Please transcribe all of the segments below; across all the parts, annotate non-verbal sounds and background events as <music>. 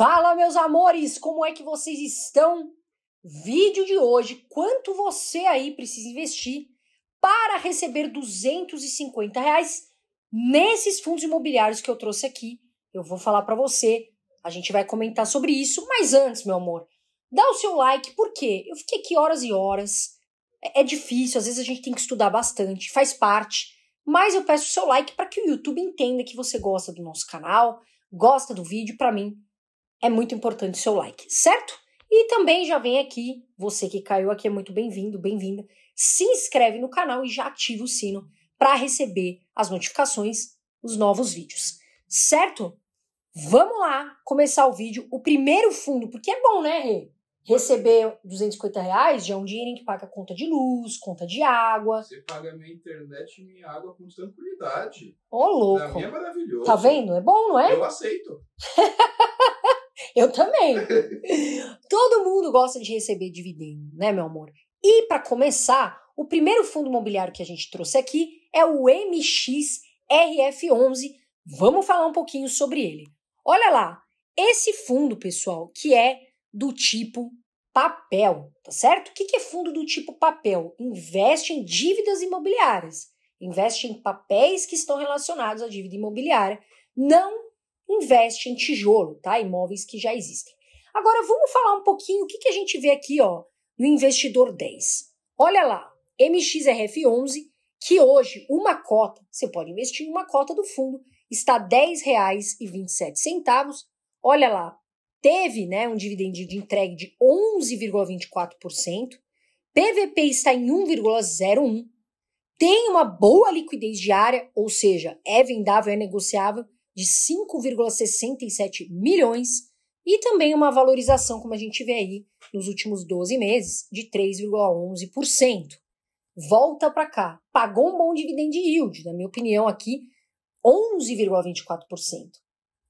Fala, meus amores, como é que vocês estão? Vídeo de hoje: quanto você aí precisa investir para receber 250 reais nesses fundos imobiliários que eu trouxe aqui? Eu vou falar para você, a gente vai comentar sobre isso, mas antes, meu amor, dá o seu like, porque eu fiquei aqui horas e horas. É, é difícil, às vezes a gente tem que estudar bastante, faz parte, mas eu peço o seu like para que o YouTube entenda que você gosta do nosso canal, gosta do vídeo, para mim é muito importante o seu like, certo? E também já vem aqui, você que caiu aqui é muito bem-vindo, bem-vinda. Se inscreve no canal e já ativa o sino para receber as notificações dos novos vídeos, certo? Vamos lá começar o vídeo. O primeiro fundo, porque é bom, né, Rê? Receber 250 reais já é um dinheiro que paga conta de luz, conta de água. Você paga minha internet e minha água com tranquilidade. Ô, louco. Pra mim é maravilhoso. Tá vendo? É bom, não é? Eu aceito. <laughs> Eu também. Todo mundo gosta de receber dividendo, né, meu amor? E para começar, o primeiro fundo imobiliário que a gente trouxe aqui é o MXRF11. Vamos falar um pouquinho sobre ele. Olha lá, esse fundo, pessoal, que é do tipo papel, tá certo? O que é fundo do tipo papel? Investe em dívidas imobiliárias, investe em papéis que estão relacionados à dívida imobiliária, não investe em tijolo, tá? Imóveis que já existem. Agora vamos falar um pouquinho o que, que a gente vê aqui, ó, no investidor 10. Olha lá, MXRF11, que hoje uma cota, você pode investir em uma cota do fundo, está R$ 10,27. Olha lá, teve, né, um dividendo de entrega de 11,24%. PVP está em 1,01. Tem uma boa liquidez diária, ou seja, é vendável, é negociável de 5,67 milhões e também uma valorização, como a gente vê aí nos últimos 12 meses, de 3,11%. Volta para cá, pagou um bom dividend yield, na minha opinião aqui, 11,24%.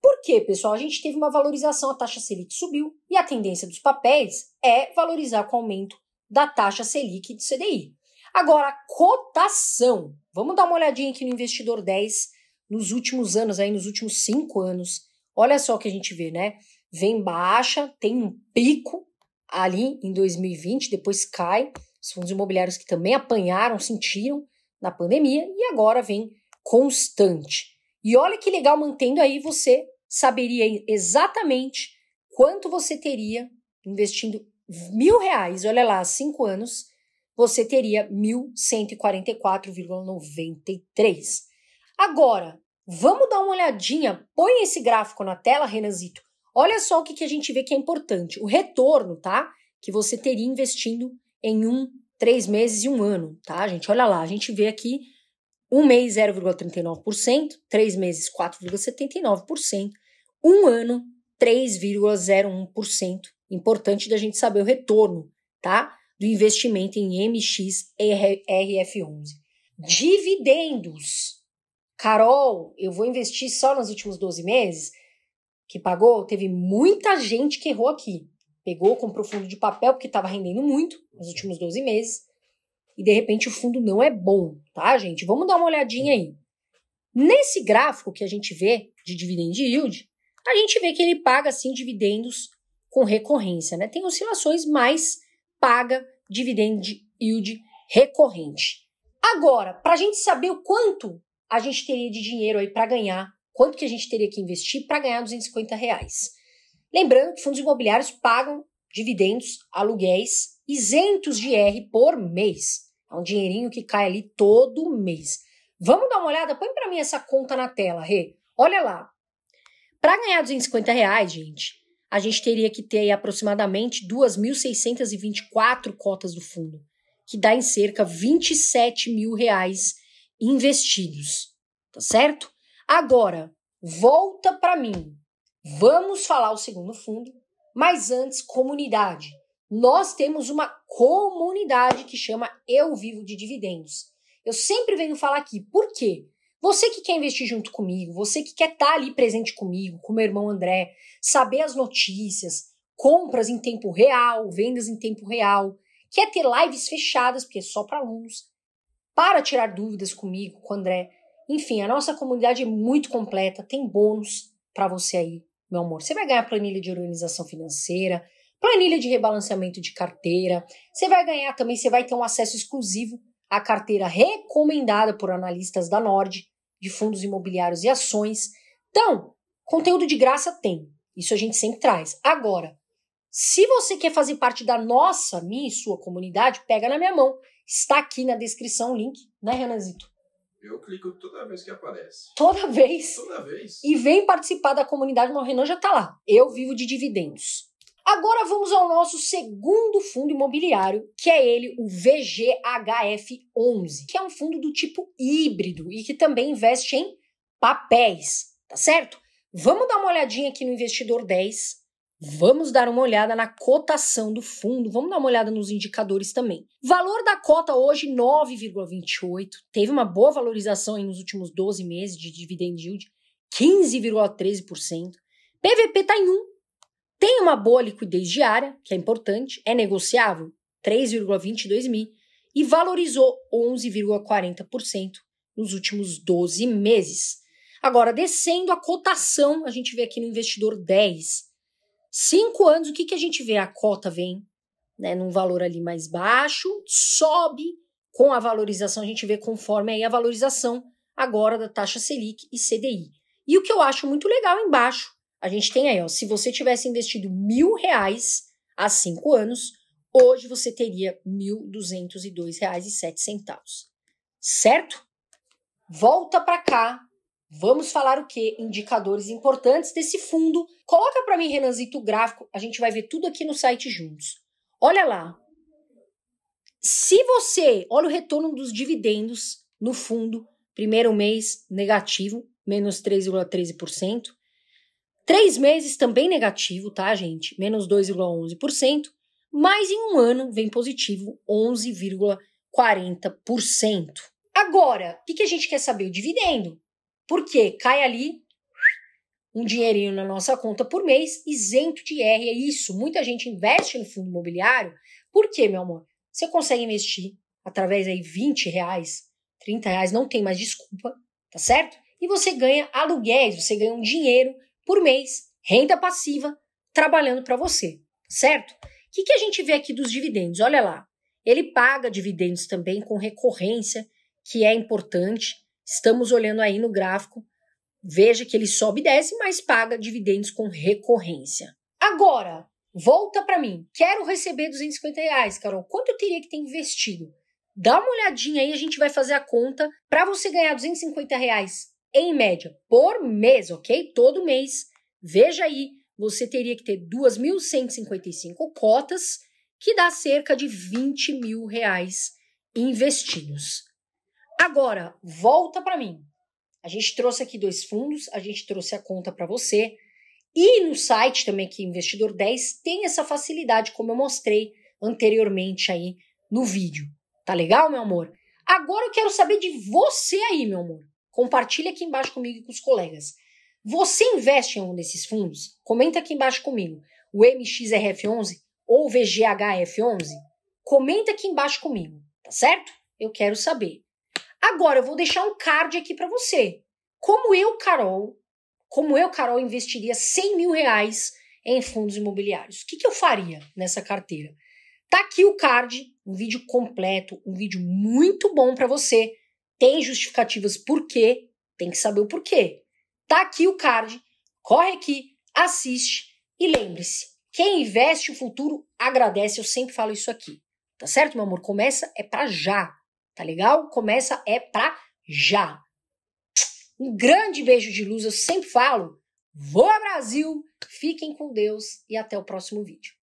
Por quê, pessoal? A gente teve uma valorização, a taxa Selic subiu e a tendência dos papéis é valorizar com o aumento da taxa Selic do CDI. Agora, a cotação. Vamos dar uma olhadinha aqui no investidor 10 nos últimos anos, aí nos últimos cinco anos, olha só o que a gente vê, né? Vem baixa, tem um pico ali em 2020, depois cai. Os fundos imobiliários que também apanharam, sentiram na pandemia e agora vem constante. E olha que legal, mantendo aí você saberia exatamente quanto você teria investindo mil reais, olha lá, cinco anos, você teria 1.144,93. Agora, vamos dar uma olhadinha, põe esse gráfico na tela, Renanzito. Olha só o que, que a gente vê que é importante. O retorno, tá? Que você teria investindo em um, três meses e um ano, tá, gente? Olha lá, a gente vê aqui um mês 0,39%, três meses 4,79%, um ano 3,01%. Importante da gente saber o retorno, tá? Do investimento em MXRF11. Dividendos. Carol, eu vou investir só nos últimos 12 meses, que pagou, teve muita gente que errou aqui. Pegou, comprou fundo de papel porque estava rendendo muito nos últimos 12 meses e de repente o fundo não é bom, tá, gente? Vamos dar uma olhadinha aí. Nesse gráfico que a gente vê de dividend yield, a gente vê que ele paga assim dividendos com recorrência, né? Tem oscilações, mas paga dividend yield recorrente. Agora, para a gente saber o quanto a gente teria de dinheiro aí para ganhar, quanto que a gente teria que investir para ganhar 250 reais. Lembrando que fundos imobiliários pagam dividendos, aluguéis isentos de R por mês. É um dinheirinho que cai ali todo mês. Vamos dar uma olhada? Põe para mim essa conta na tela, Rê. Olha lá. Para ganhar 250 reais, gente, a gente teria que ter aí aproximadamente 2.624 cotas do fundo, que dá em cerca 27 mil reais investidos, tá certo? Agora, volta para mim. Vamos falar o segundo fundo, mas antes, comunidade. Nós temos uma comunidade que chama Eu Vivo de Dividendos. Eu sempre venho falar aqui, por quê? Você que quer investir junto comigo, você que quer estar tá ali presente comigo, com meu irmão André, saber as notícias, compras em tempo real, vendas em tempo real, quer ter lives fechadas, porque é só para alunos, para tirar dúvidas comigo, com o André. Enfim, a nossa comunidade é muito completa, tem bônus para você aí, meu amor. Você vai ganhar planilha de organização financeira, planilha de rebalanceamento de carteira. Você vai ganhar também, você vai ter um acesso exclusivo à carteira recomendada por analistas da Nord, de fundos imobiliários e ações. Então, conteúdo de graça tem. Isso a gente sempre traz. Agora, se você quer fazer parte da nossa, minha e sua comunidade, pega na minha mão Está aqui na descrição o link, né, Renanzito? Eu clico toda vez que aparece. Toda vez? Toda vez. E vem participar da comunidade, mas o Renan já está lá. Eu vivo de dividendos. Agora vamos ao nosso segundo fundo imobiliário, que é ele, o VGHF11, que é um fundo do tipo híbrido e que também investe em papéis, tá certo? Vamos dar uma olhadinha aqui no investidor 10, Vamos dar uma olhada na cotação do fundo, vamos dar uma olhada nos indicadores também. Valor da cota hoje 9,28, teve uma boa valorização nos últimos 12 meses de dividend yield, 15,13%. PVP está em 1. Tem uma boa liquidez diária, que é importante, é negociável, 3,22 mil, e valorizou 11,40% nos últimos 12 meses. Agora, descendo a cotação, a gente vê aqui no investidor 10, Cinco anos, o que, que a gente vê? A cota vem né, num valor ali mais baixo, sobe com a valorização, a gente vê conforme aí a valorização agora da taxa Selic e CDI. E o que eu acho muito legal embaixo, a gente tem aí, ó, se você tivesse investido mil reais há cinco anos, hoje você teria R$ 1.202,07. Certo? Volta para cá Vamos falar o que? Indicadores importantes desse fundo. Coloca para mim, Renanzito, o gráfico. A gente vai ver tudo aqui no site juntos. Olha lá. Se você, olha o retorno dos dividendos no fundo, primeiro mês negativo, menos 3,13%. Três meses também negativo, tá, gente? Menos 2,11%. Mas em um ano vem positivo, 11,40%. Agora, o que, que a gente quer saber? O dividendo. Porque cai ali um dinheirinho na nossa conta por mês, isento de IR, é isso. Muita gente investe no fundo imobiliário. Por quê, meu amor? Você consegue investir através aí 20 reais, 30 reais, não tem mais desculpa, tá certo? E você ganha aluguéis, você ganha um dinheiro por mês, renda passiva, trabalhando para você, tá certo? O que, que a gente vê aqui dos dividendos? Olha lá, ele paga dividendos também com recorrência, que é importante. Estamos olhando aí no gráfico, veja que ele sobe e desce, mas paga dividendos com recorrência. Agora, volta para mim. Quero receber 250 reais, Carol. Quanto eu teria que ter investido? Dá uma olhadinha aí, a gente vai fazer a conta para você ganhar 250 reais em média por mês, ok? Todo mês. Veja aí, você teria que ter 2.155 cotas, que dá cerca de 20 mil reais investidos. Agora, volta para mim. A gente trouxe aqui dois fundos, a gente trouxe a conta para você. E no site também aqui, Investidor 10, tem essa facilidade, como eu mostrei anteriormente aí no vídeo. Tá legal, meu amor? Agora eu quero saber de você aí, meu amor. Compartilha aqui embaixo comigo e com os colegas. Você investe em um desses fundos? Comenta aqui embaixo comigo. O MXRF11 ou o VGHF11? Comenta aqui embaixo comigo, tá certo? Eu quero saber. Agora, eu vou deixar um card aqui para você. Como eu, Carol, como eu, Carol, investiria 100 mil reais em fundos imobiliários? O que, que eu faria nessa carteira? Tá aqui o card, um vídeo completo, um vídeo muito bom para você. Tem justificativas por quê, tem que saber o porquê. Tá aqui o card, corre aqui, assiste e lembre-se, quem investe o futuro agradece, eu sempre falo isso aqui. Tá certo, meu amor? Começa é para já tá legal? Começa é pra já. Um grande beijo de luz, eu sempre falo. Voa Brasil, fiquem com Deus e até o próximo vídeo.